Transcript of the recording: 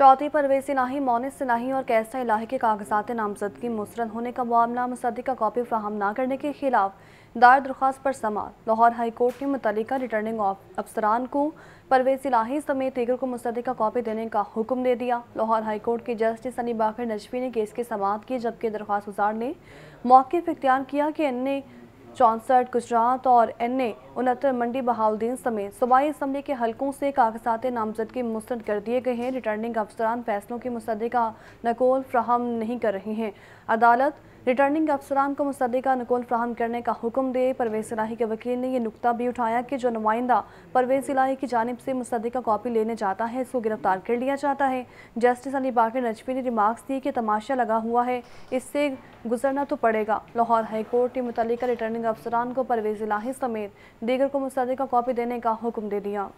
चौथी परवेज ही मोनिस नाही और कैसा इलाह के कागजात नामजदगी मुसरत होने का मामला मुसदी का कॉपी फ्राहम न करने के खिलाफ दायर दरख्वास्त पर समात लाहौर हाईकोर्ट ने मुतल रिटर्निंग अफसरान को परवेज इलाही समेत दीगर को मुस्तक का कॉपी देने का हुक्म दे दिया लाहौर हाईकोर्ट के जस्टिस अली बाखिर नजफी ने केस की समात की जबकि दरख्वास्तार ने मौके पर इख्तियार किया कि अन्य चौंसठ गुजरात और एन ए उनहत्तर मंडी बहाउद्दीन समेत सूबाई असम्बली के हलकों से कागजात नामजदगी मुस्रद कर दिए गए हैं रिटर्निंग अफसरान फैसलों की मुसदे का नकोल फ्राहम नहीं कर रहे हैं अदालत रिटर्निंग अफसरान को मुस्तदा नकल फ्राहम करने का हुक्म दे परवेज इलाही के वकील ने यह नुकता भी उठाया कि जो नुमाइंदा परवेज इलाही की जानब से मुस्तदा कापी लेने जाता है इसको गिरफ्तार कर लिया जाता है जस्टिस अली बाकर नजफी ने रिमार्क्स दी कि तमाशा लगा हुआ है इससे गुजरना तो पड़ेगा लाहौर हाईकोर्ट ने मुतल रिटर्निंग अफसरान को परवेज इलाही समेत दीगर को मुस्तदा कापी देने का हुक्म दे दिया